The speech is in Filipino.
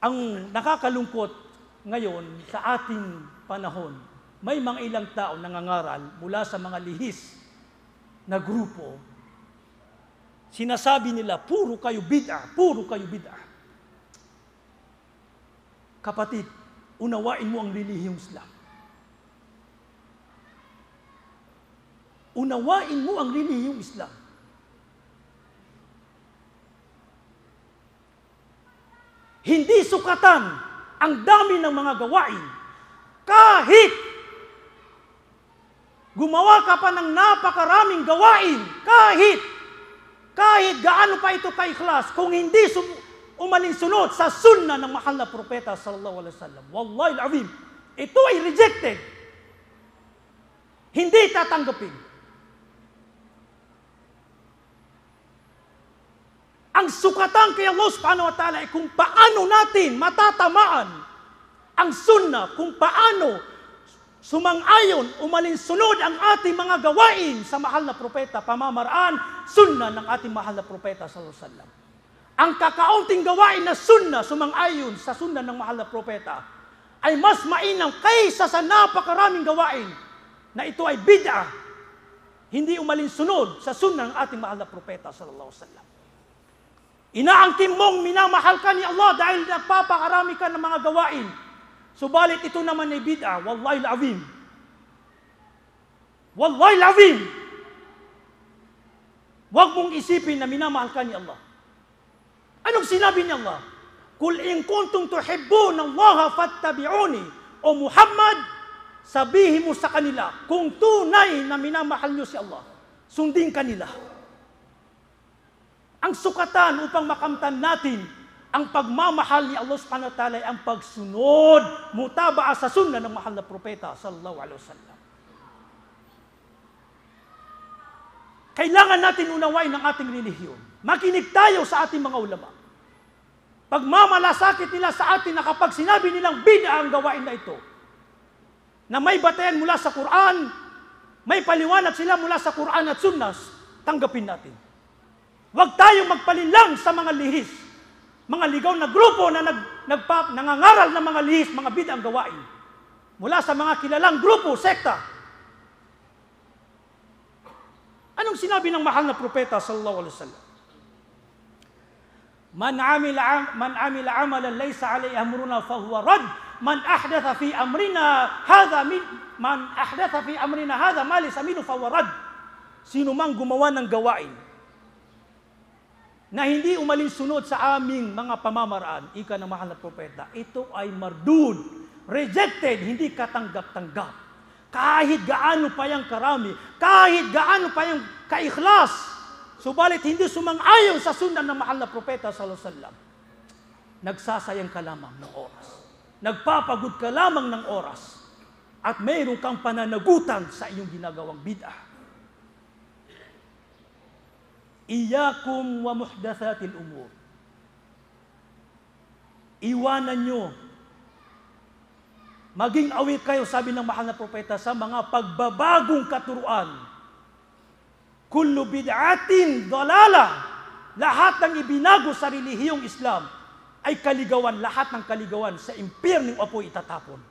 Ang nakakalungkot ngayon sa ating panahon, may mga ilang tao nangangaral mula sa mga lihis na grupo. Sinasabi nila, puro kayo bid'ah, puro kayo bid'ah. Kapatid, unawain mo ang relihiyong Islam. Unawain mo ang relihiyong Islam. hindi sukatan ang dami ng mga gawain. Kahit gumawa ka pa ng napakaraming gawain, kahit, kahit gaano pa ito kay kung hindi sum- umalinsunod sa sunna ng mahal na propeta sallallahu alaihi wasallam. Wallahi alazim, ito ay rejected. Hindi tatanggapin. Ang sukatan kay Allah subhanahu wa ta'ala ay kung paano natin matatamaan ang sunnah, kung paano sumang-ayon, umalinsunod ang ating mga gawain sa mahal na propeta, pamamaraan, sunnah ng ating mahal na propeta sallallahu alaihi wasallam. Ang kakaunting gawain na sunnah, sumang-ayon sa sunnah ng mahal na propeta, ay mas mainam kaysa sa napakaraming gawain na ito ay bid'ah, hindi umalinsunod sa sunnah ng ating mahal na propeta sallallahu alaihi wasallam. Inaangkin mong minamahal ka ni Allah dahil nagpapakarami ka ng mga gawain. Subalit ito naman ay bid'ah. Wallahi la'vim. Wallahi la'vim. Huwag mong isipin na minamahal ka ni Allah. Anong sinabi ni Allah? Kul in kuntum tuhibbun Allah fattabi'uni. O Muhammad, sabihin mo sa kanila kung tunay na minamahal niyo si Allah. Sundin kanila. nila. Ang sukatan upang makamtan natin ang pagmamahal ni Allah subhanahu wa ta'ala ay ang pagsunod, mutabaa sa sunna ng mahal na propeta sallallahu alaihi wasallam. Kailangan natin unawain ang ating relihiyon. Makinig tayo sa ating mga ulama. Pagmamalasakit nila sa atin na kapag sinabi nilang bid'a ang gawain na ito, na may batayan mula sa Quran, may paliwanag sila mula sa Quran at Sunnas, tanggapin natin. Huwag tayong magpalilang sa mga lihis. Mga ligaw na grupo na nag, nagpa, nangangaral ng mga lihis, mga bidang gawain. Mula sa mga kilalang grupo, sekta. Anong sinabi ng mahal na propeta sallallahu alaihi wasallam? Man amila man amila amalan laysa alayhi amruna fa huwa rad. Man ahdatha fi amrina hadha min man ahdatha fi amrina hadha ma laysa minhu fa huwa rad. Sino mang gumawa ng gawain na hindi umalinsunod sa aming mga pamamaraan, ika ng mahal na propeta, ito ay mardud, rejected, hindi katanggap-tanggap. Kahit gaano pa yung karami, kahit gaano pa yung kaikhlas, subalit hindi sumang-ayon sa sundan ng mahal na propeta sallallahu alaihi wasallam. Nagsasayang ka lamang ng oras. Nagpapagod ka lamang ng oras. At mayroon kang pananagutan sa iyong ginagawang bid'ah. Iyakum wa muhdathatil umur. Iwanan nyo. Maging awit kayo, sabi ng mahal na propeta, sa mga pagbabagong katuruan. Kullu bid'atin dalala. Lahat ng ibinago sa relihiyong Islam ay kaligawan. Lahat ng kaligawan sa ng apoy itatapon.